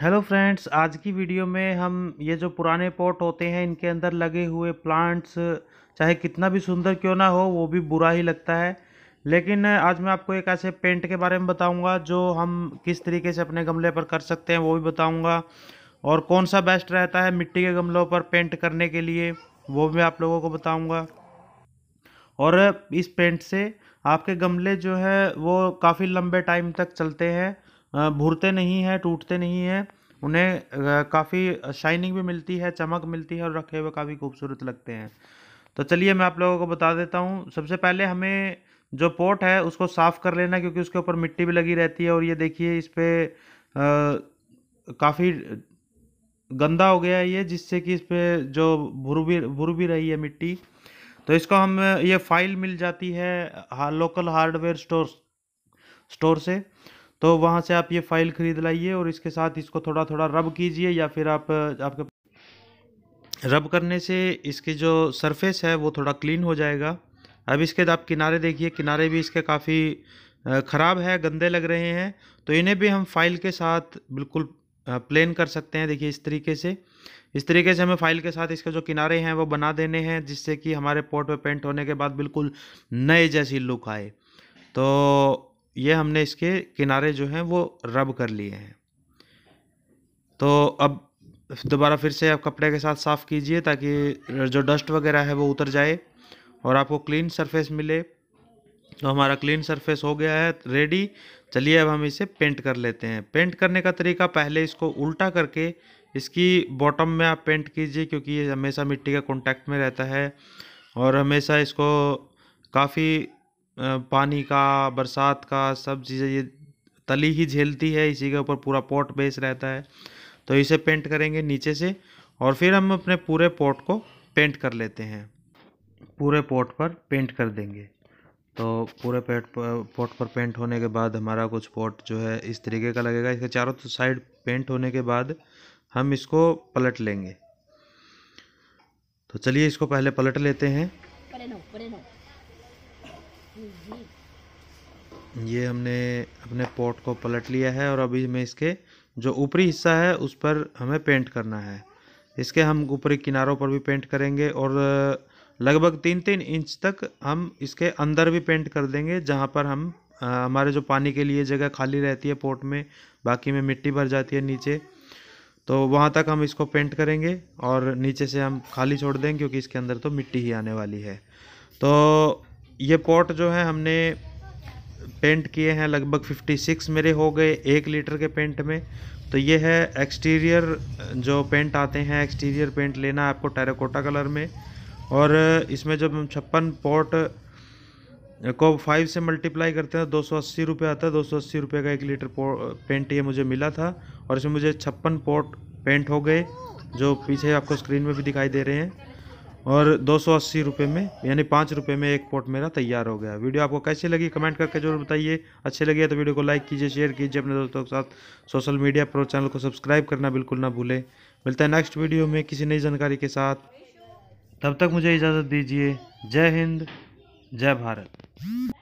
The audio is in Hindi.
हेलो फ्रेंड्स आज की वीडियो में हम ये जो पुराने पॉट होते हैं इनके अंदर लगे हुए प्लांट्स चाहे कितना भी सुंदर क्यों ना हो वो भी बुरा ही लगता है लेकिन आज मैं आपको एक ऐसे पेंट के बारे में बताऊंगा जो हम किस तरीके से अपने गमले पर कर सकते हैं वो भी बताऊंगा और कौन सा बेस्ट रहता है मिट्टी के गमलों पर पेंट करने के लिए वो भी मैं आप लोगों को बताऊँगा और इस पेंट से आपके गमले जो है वो काफ़ी लंबे टाइम तक चलते हैं भुरते नहीं हैं टूटते नहीं हैं उन्हें काफ़ी शाइनिंग भी मिलती है चमक मिलती है और रखे हुए काफ़ी खूबसूरत लगते हैं तो चलिए मैं आप लोगों को बता देता हूँ सबसे पहले हमें जो पोट है उसको साफ़ कर लेना क्योंकि उसके ऊपर मिट्टी भी लगी रहती है और ये देखिए इस पर काफ़ी गंदा हो गया है ये जिससे कि इस पर जो भुर भी भुर भी रही है मिट्टी तो इसको हम ये फाइल मिल जाती है हा, लोकल हार्डवेयर स्टोर स्टोर से तो वहाँ से आप ये फ़ाइल ख़रीद लाइए और इसके साथ इसको थोड़ा थोड़ा रब कीजिए या फिर आप आपके रब करने से इसकी जो सरफेस है वो थोड़ा क्लीन हो जाएगा अब इसके आप किनारे देखिए किनारे भी इसके काफ़ी ख़राब है गंदे लग रहे हैं तो इन्हें भी हम फाइल के साथ बिल्कुल प्लेन कर सकते हैं देखिए इस तरीके से इस तरीके से हमें फाइल के साथ इसके जो किनारे हैं वो बना देने हैं जिससे कि हमारे पोर्ट पर पेंट होने के बाद बिल्कुल नए जैसी लुक आए तो ये हमने इसके किनारे जो हैं वो रब कर लिए हैं तो अब दोबारा फिर से आप कपड़े के साथ साफ़ कीजिए ताकि जो डस्ट वगैरह है वो उतर जाए और आपको क्लीन सरफेस मिले तो हमारा क्लीन सरफेस हो गया है रेडी चलिए अब हम इसे पेंट कर लेते हैं पेंट करने का तरीका पहले इसको उल्टा करके इसकी बॉटम में आप पेंट कीजिए क्योंकि ये हमेशा मिट्टी के कॉन्टैक्ट में रहता है और हमेशा इसको काफ़ी पानी का बरसात का सब चीज़ें ये तली ही झेलती है इसी के ऊपर पूरा पॉट बेस रहता है तो इसे पेंट करेंगे नीचे से और फिर हम अपने पूरे पॉट को पेंट कर लेते हैं पूरे पॉट पर पेंट कर देंगे तो पूरे पेट पॉट पर पेंट होने के बाद हमारा कुछ पॉट जो है इस तरीके का लगेगा इसके चारों तो साइड पेंट होने के बाद हम इसको पलट लेंगे तो चलिए इसको पहले पलट लेते हैं ये हमने अपने पॉट को पलट लिया है और अभी हमें इसके जो ऊपरी हिस्सा है उस पर हमें पेंट करना है इसके हम ऊपरी किनारों पर भी पेंट करेंगे और लगभग तीन तीन इंच तक हम इसके अंदर भी पेंट कर देंगे जहाँ पर हम हमारे जो पानी के लिए जगह खाली रहती है पोर्ट में बाकी में मिट्टी भर जाती है नीचे तो वहाँ तक हम इसको पेंट करेंगे और नीचे से हम खाली छोड़ देंगे क्योंकि इसके अंदर तो मिट्टी ही आने वाली है तो ये पॉट जो है हमने पेंट किए हैं लगभग 56 मेरे हो गए एक लीटर के पेंट में तो ये है एक्सटीरियर जो पेंट आते हैं एक्सटीरियर पेंट लेना आपको टेराकोटा कलर में और इसमें जब हम छप्पन पॉट को फाइव से मल्टीप्लाई करते हैं तो दो सौ अस्सी रुपये आता है दो सौ अस्सी रुपये का एक लीटर पेंट ये मुझे मिला था और इसमें मुझे छप्पन पॉट पेंट हो गए जो पीछे आपको स्क्रीन में भी दिखाई दे रहे हैं और दो सौ अस्सी रुपये में यानी पाँच रुपये में एक पोट मेरा तैयार हो गया वीडियो आपको कैसे लगी कमेंट करके जरूर बताइए अच्छे लगे तो वीडियो को लाइक कीजिए शेयर कीजिए अपने दोस्तों के साथ सोशल मीडिया पर चैनल को सब्सक्राइब करना बिल्कुल ना भूलें मिलता है नेक्स्ट वीडियो में किसी नई जानकारी के साथ तब तक मुझे इजाज़त दीजिए जय हिंद जय भारत